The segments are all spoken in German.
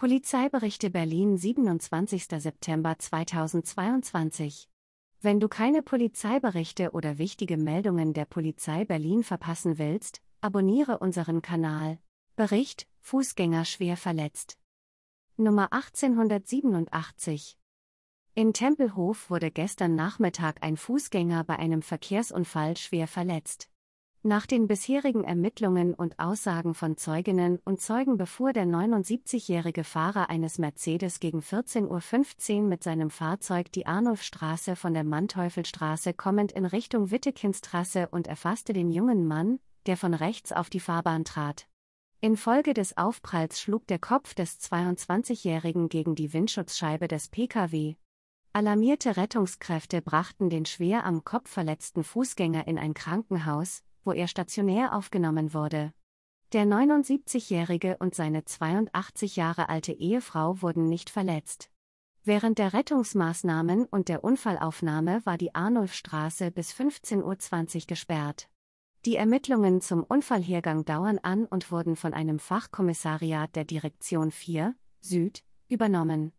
Polizeiberichte Berlin 27. September 2022 Wenn du keine Polizeiberichte oder wichtige Meldungen der Polizei Berlin verpassen willst, abonniere unseren Kanal. Bericht Fußgänger schwer verletzt. Nummer 1887 In Tempelhof wurde gestern Nachmittag ein Fußgänger bei einem Verkehrsunfall schwer verletzt. Nach den bisherigen Ermittlungen und Aussagen von Zeuginnen und Zeugen befuhr der 79-jährige Fahrer eines Mercedes gegen 14.15 Uhr mit seinem Fahrzeug die Arnulfstraße von der Manteuffelstraße kommend in Richtung Wittekindstraße und erfasste den jungen Mann, der von rechts auf die Fahrbahn trat. Infolge des Aufpralls schlug der Kopf des 22-Jährigen gegen die Windschutzscheibe des Pkw. Alarmierte Rettungskräfte brachten den schwer am Kopf verletzten Fußgänger in ein Krankenhaus, wo er stationär aufgenommen wurde. Der 79-Jährige und seine 82 Jahre alte Ehefrau wurden nicht verletzt. Während der Rettungsmaßnahmen und der Unfallaufnahme war die Arnulfstraße bis 15.20 Uhr gesperrt. Die Ermittlungen zum Unfallhergang dauern an und wurden von einem Fachkommissariat der Direktion 4 Süd übernommen.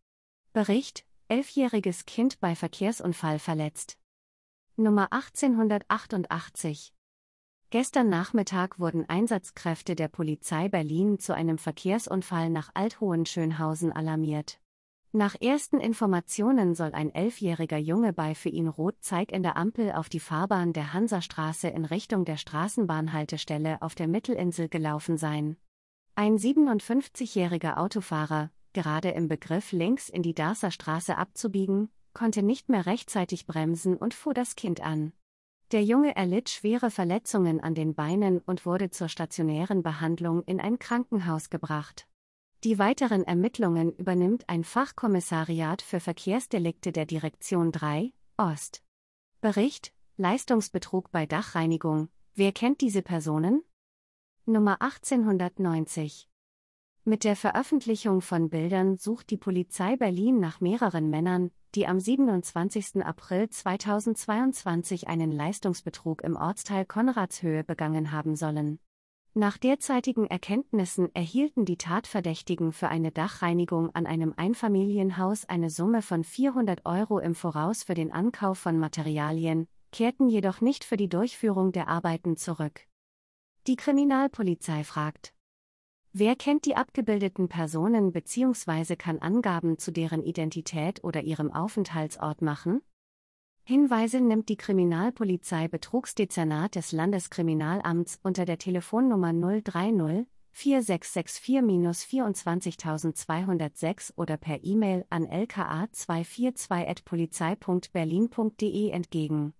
Bericht: Elfjähriges Kind bei Verkehrsunfall verletzt. Nummer 1888 Gestern Nachmittag wurden Einsatzkräfte der Polizei Berlin zu einem Verkehrsunfall nach Althohenschönhausen alarmiert. Nach ersten Informationen soll ein elfjähriger Junge bei für ihn rot zeigender Ampel auf die Fahrbahn der Hansastraße in Richtung der Straßenbahnhaltestelle auf der Mittelinsel gelaufen sein. Ein 57-jähriger Autofahrer, gerade im Begriff links in die Darßer Straße abzubiegen, konnte nicht mehr rechtzeitig bremsen und fuhr das Kind an. Der Junge erlitt schwere Verletzungen an den Beinen und wurde zur stationären Behandlung in ein Krankenhaus gebracht. Die weiteren Ermittlungen übernimmt ein Fachkommissariat für Verkehrsdelikte der Direktion 3, Ost. Bericht: Leistungsbetrug bei Dachreinigung. Wer kennt diese Personen? Nummer 1890 mit der Veröffentlichung von Bildern sucht die Polizei Berlin nach mehreren Männern, die am 27. April 2022 einen Leistungsbetrug im Ortsteil Konradshöhe begangen haben sollen. Nach derzeitigen Erkenntnissen erhielten die Tatverdächtigen für eine Dachreinigung an einem Einfamilienhaus eine Summe von 400 Euro im Voraus für den Ankauf von Materialien, kehrten jedoch nicht für die Durchführung der Arbeiten zurück. Die Kriminalpolizei fragt, Wer kennt die abgebildeten Personen bzw. kann Angaben zu deren Identität oder ihrem Aufenthaltsort machen? Hinweise nimmt die Kriminalpolizei Betrugsdezernat des Landeskriminalamts unter der Telefonnummer 030 4664-24206 oder per E-Mail an lka242.polizei.berlin.de entgegen.